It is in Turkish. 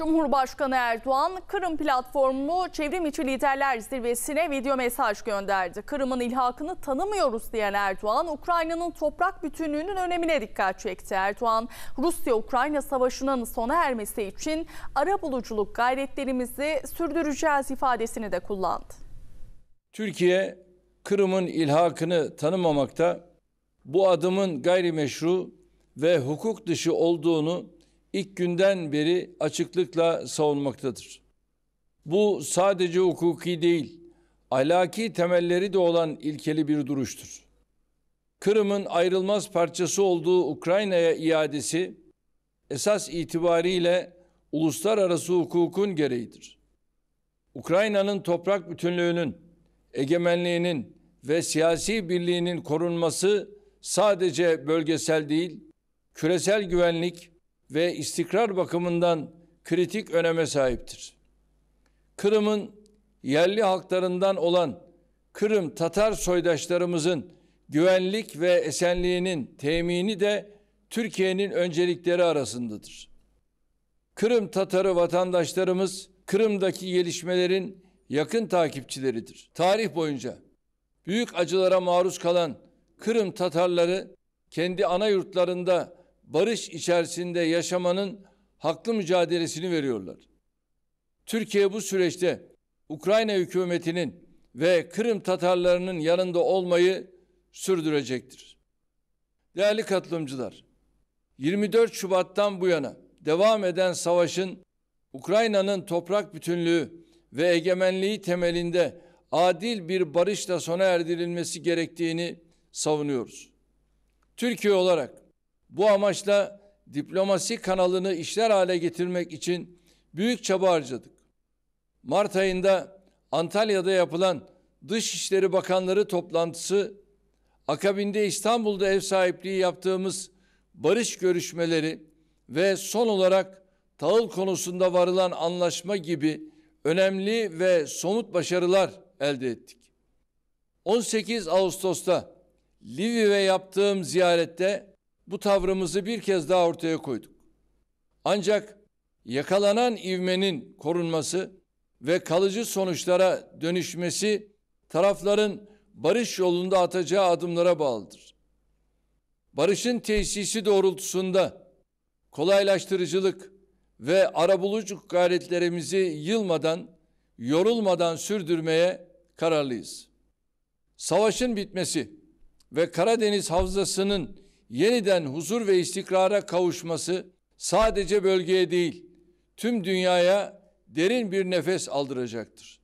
Cumhurbaşkanı Erdoğan, Kırım platformu çevrim içi liderler zirvesine video mesaj gönderdi. Kırım'ın ilhakını tanımıyoruz diyen Erdoğan, Ukrayna'nın toprak bütünlüğünün önemine dikkat çekti. Erdoğan, Rusya-Ukrayna savaşının sona ermesi için ara buluculuk gayretlerimizi sürdüreceğiz ifadesini de kullandı. Türkiye, Kırım'ın ilhakını tanımamakta, bu adımın gayrimeşru ve hukuk dışı olduğunu ilk günden beri açıklıkla savunmaktadır. Bu sadece hukuki değil, ahlaki temelleri de olan ilkeli bir duruştur. Kırım'ın ayrılmaz parçası olduğu Ukrayna'ya iadesi esas itibariyle uluslararası hukukun gereğidir. Ukrayna'nın toprak bütünlüğünün, egemenliğinin ve siyasi birliğinin korunması sadece bölgesel değil, küresel güvenlik ve istikrar bakımından kritik öneme sahiptir. Kırım'ın yerli halklarından olan Kırım Tatar soydaşlarımızın güvenlik ve esenliğinin temini de Türkiye'nin öncelikleri arasındadır. Kırım Tatarı vatandaşlarımız Kırım'daki gelişmelerin yakın takipçileridir. Tarih boyunca büyük acılara maruz kalan Kırım Tatarları kendi ana yurtlarında barış içerisinde yaşamanın haklı mücadelesini veriyorlar. Türkiye bu süreçte Ukrayna hükümetinin ve Kırım Tatarlarının yanında olmayı sürdürecektir. Değerli katılımcılar, 24 Şubat'tan bu yana devam eden savaşın Ukrayna'nın toprak bütünlüğü ve egemenliği temelinde adil bir barışla sona erdirilmesi gerektiğini savunuyoruz. Türkiye olarak bu amaçla diplomasi kanalını işler hale getirmek için büyük çaba harcadık. Mart ayında Antalya'da yapılan Dışişleri Bakanları toplantısı akabinde İstanbul'da ev sahipliği yaptığımız barış görüşmeleri ve son olarak tahıl konusunda varılan anlaşma gibi önemli ve somut başarılar elde ettik. 18 Ağustos'ta Lviv'e yaptığım ziyarette bu tavrımızı bir kez daha ortaya koyduk. Ancak yakalanan ivmenin korunması ve kalıcı sonuçlara dönüşmesi tarafların barış yolunda atacağı adımlara bağlıdır. Barışın tesisi doğrultusunda kolaylaştırıcılık ve arabuluculuk gayretlerimizi yılmadan, yorulmadan sürdürmeye kararlıyız. Savaşın bitmesi ve Karadeniz Havzası'nın yeniden huzur ve istikrara kavuşması sadece bölgeye değil, tüm dünyaya derin bir nefes aldıracaktır.